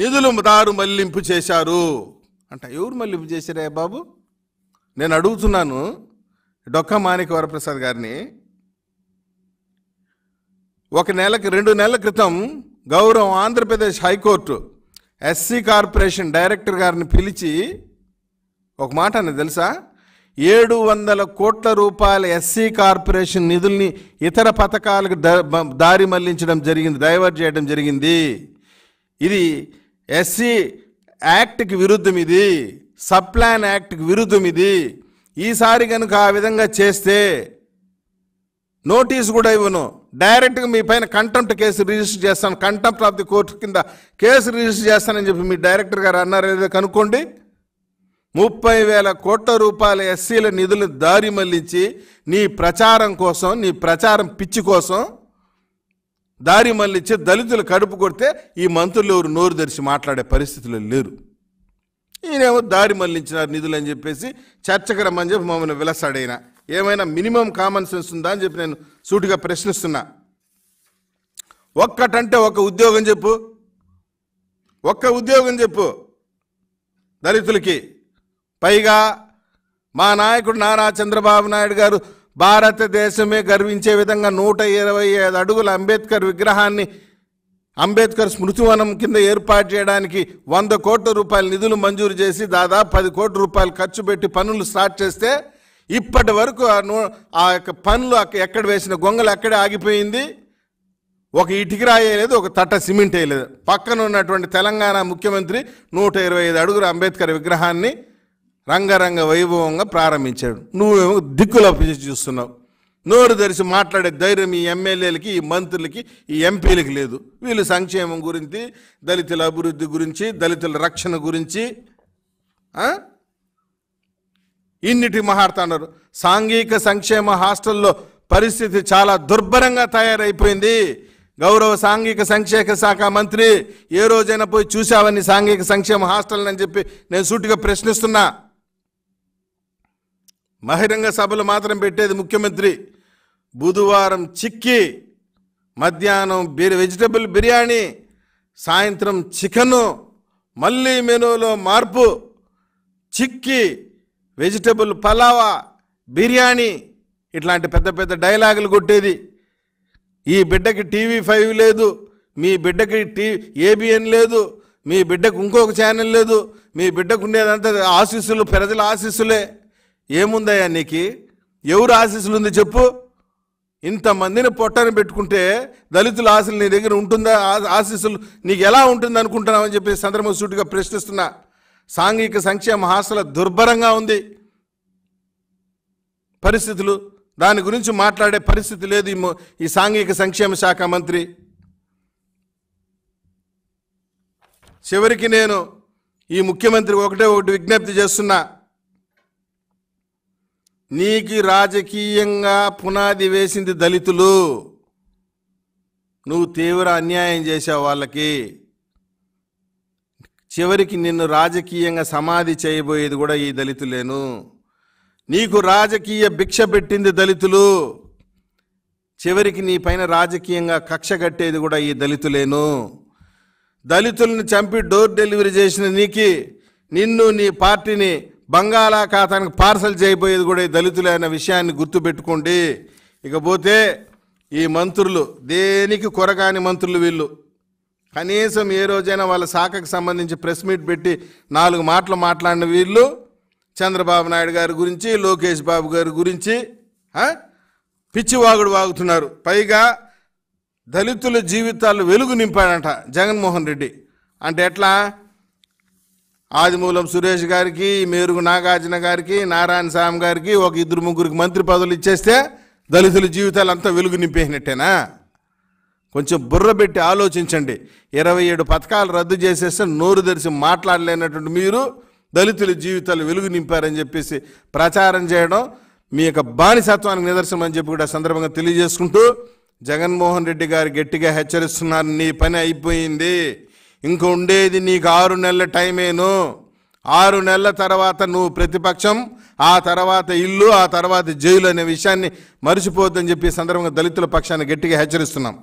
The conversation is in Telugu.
నిధులు దారు మళ్లింపు చేశారు అంట ఎవరు మళ్లింపు చేశారే బాబు నేను అడుగుతున్నాను డొక్క మాణిక వరప్రసాద్ గారిని ఒక నెలకి రెండు నెలల క్రితం గౌరవం Andhra Pradesh high court SC corporation director గారిని పిలిచి ఒక మాట అన్నది తెలుసా ఏడు వందల కోట్ల రూపాయల ఎస్సీ కార్పొరేషన్ నిధుల్ని ఇతర పథకాలకు దారి మళ్లించడం జరిగింది డైవర్ట్ చేయడం జరిగింది ఇది ఎస్సీ యాక్ట్కి విరుద్ధం ఇది సబ్ ప్లాన్ యాక్ట్కి విరుద్ధం ఇది ఈసారి కనుక ఆ విధంగా చేస్తే నోటీస్ కూడా ఇవ్వను డైరెక్ట్గా మీ పైన కంటెంప్ట్ కేసు రిజిస్టర్ చేస్తాను కంటెంప్ట్ ఆఫ్ ది కోర్టు కింద కేసు రిజిస్టర్ చేస్తానని చెప్పి మీ డైరెక్టర్ గారు అన్నారు ఏదో కనుక్కోండి ముప్పై వేల కోట్ల రూపాయల ఎస్సీల నిధులు దారి మళ్లించి నీ ప్రచారం కోసం నీ ప్రచారం పిచ్చి కోసం దారి మళ్ళిచ్చి దళితులు కడుపు కొడితే ఈ మంత్రులు ఎవరు నోరు తెరిచి మాట్లాడే పరిస్థితులు లేరు ఈయనేమో దారి మళ్ళించినారు నిధులు అని చెప్పేసి చర్చకు చెప్పి మమ్మల్ని విలసాడైనా ఏమైనా మినిమం కామన్ సెన్స్ ఉందా అని చెప్పి నేను సూటిగా ప్రశ్నిస్తున్నా ఒక్కటంటే ఒక ఉద్యోగం చెప్పు ఒక్క ఉద్యోగం చెప్పు దళితులకి పైగా మా నాయకుడు నారా చంద్రబాబు నాయుడు గారు భారతదేశమే గర్వించే విధంగా నూట ఇరవై ఐదు అడుగుల అంబేద్కర్ విగ్రహాన్ని అంబేద్కర్ స్మృతివనం కింద ఏర్పాటు చేయడానికి వంద కోట్ల రూపాయల నిధులు మంజూరు చేసి దాదాపు పది కోట్ల రూపాయలు ఖర్చు పెట్టి పనులు స్టార్ట్ చేస్తే ఇప్పటి వరకు ఆ యొక్క పనులు ఎక్కడ వేసిన గొంగలు అక్కడే ఆగిపోయింది ఒక ఇటుకి రాయలేదు ఒక తట్ట సిమెంట్ వేయలేదు పక్కన ఉన్నటువంటి తెలంగాణ ముఖ్యమంత్రి నూట ఇరవై ఐదు అడుగుల అంబేద్కర్ విగ్రహాన్ని రంగరంగ వైభవంగా ప్రారంభించాడు నువ్వేమో దిక్కుల చూస్తున్నావు నోరు తెరిచి మాట్లాడే ధైర్యం ఈ ఎమ్మెల్యేలకి ఈ మంత్రులకి ఈ ఎంపీలకి లేదు వీళ్ళు సంక్షేమం గురించి దళితుల అభివృద్ధి గురించి దళితుల రక్షణ గురించి ఇన్నిటి అన్నారు సాంఘిక సంక్షేమ హాస్టల్లో పరిస్థితి చాలా దుర్భరంగా తయారైపోయింది గౌరవ సాంఘిక సంక్షేమ శాఖ మంత్రి ఏ రోజైనా పోయి చూసావని సాంఘిక సంక్షేమ హాస్టల్ అని చెప్పి నేను సూటిగా ప్రశ్నిస్తున్నా బహిరంగ సభలు మాత్రం పెట్టేది ముఖ్యమంత్రి బుధవారం చిక్కి మధ్యాహ్నం బిర్ వెజిటబుల్ బిర్యానీ సాయంత్రం చికెను మళ్ళీ మెనూలో మార్పు చిక్కి వెజిటబుల్ పలావా బిర్యానీ ఇట్లాంటి పెద్ద పెద్ద డైలాగులు కొట్టేది ఈ బిడ్డకి టీవీ ఫైవ్ లేదు మీ బిడ్డకి టీ ఏబిఎన్ లేదు మీ బిడ్డకు ఇంకొక ఛానల్ లేదు మీ బిడ్డకు ఉండేదంతా ఆశీస్సులు ప్రజల ఆశీస్సులే ఏముందయ్యా నీకు ఎవరు ఆశీస్సులు ఉంది చెప్పు ఇంతమందిని పొట్టని పెట్టుకుంటే దళితుల ఆశలు నీ దగ్గర ఉంటుందా ఆశీస్సులు నీకు ఎలా ఉంటుంది అనుకుంటున్నావు అని చెప్పి సందర్భం సూటిగా ప్రశ్నిస్తున్నా సాంఘిక సంక్షేమ ఆశల దుర్భరంగా ఉంది పరిస్థితులు దాని గురించి మాట్లాడే పరిస్థితి లేదు ఈ సాంఘిక సంక్షేమ శాఖ మంత్రి చివరికి నేను ఈ ముఖ్యమంత్రి ఒకటే ఒకటి విజ్ఞప్తి చేస్తున్నా నీకు రాజకీయంగా పునాది వేసింది దళితులు నువ్వు తీవ్ర అన్యాయం చేసావు వాళ్ళకి చివరికి నిన్ను రాజకీయంగా సమాధి చేయబోయేది కూడా ఈ దళితులేను నీకు రాజకీయ భిక్ష పెట్టింది దళితులు చివరికి నీ పైన రాజకీయంగా కక్ష కట్టేది కూడా ఈ దళితులేను దళితులను చంపి డోర్ డెలివరీ చేసిన నీకి నిన్ను నీ పార్టీని బంగాళాఖాతానికి పార్సల్ చేయబోయేది కూడా దళితులే అనే విషయాన్ని గుర్తుపెట్టుకోండి ఇకపోతే ఈ మంత్రులు దేనికి కొరగాని మంత్రులు వీళ్ళు కనీసం ఏ రోజైనా వాళ్ళ శాఖకు సంబంధించి ప్రెస్ మీట్ పెట్టి నాలుగు మాటలు మాట్లాడిన వీళ్ళు చంద్రబాబు నాయుడు గారి గురించి లోకేష్ బాబు గారి గురించి పిచ్చివాగుడు వాగుతున్నారు పైగా దళితుల జీవితాలు వెలుగు నింపాడంట జగన్మోహన్ రెడ్డి అంటే ఎట్లా ఆదిమూలం సురేష్ గారికి మేరుగు నాగార్జున గారికి నారాయణ స్వామి గారికి ఒక ఇద్దరు ముగ్గురికి మంత్రి పదవులు ఇచ్చేస్తే దళితుల జీవితాలు అంతా వెలుగు నింపేసినట్టేనా కొంచెం బుర్ర పెట్టి ఆలోచించండి ఇరవై ఏడు పథకాలు రద్దు చేసేస్తే నోరు తెరిచి మాట్లాడలేనటువంటి మీరు దళితుల జీవితాలు వెలుగు నింపారని చెప్పేసి ప్రచారం చేయడం మీ యొక్క బానిసత్వానికి నిదర్శనం అని చెప్పి కూడా సందర్భంగా తెలియజేసుకుంటూ జగన్మోహన్ రెడ్డి గారు గట్టిగా హెచ్చరిస్తున్నారు నీ పని అయిపోయింది ఇంకా ఉండేది నీకు ఆరు నెలల టైమేను ఆరు నెలల తర్వాత నువ్వు ప్రతిపక్షం ఆ తర్వాత ఇల్లు ఆ తర్వాత జైలు అనే విషయాన్ని మరిచిపోద్దని చెప్పి సందర్భంగా దళితుల పక్షాన్ని గట్టిగా హెచ్చరిస్తున్నాం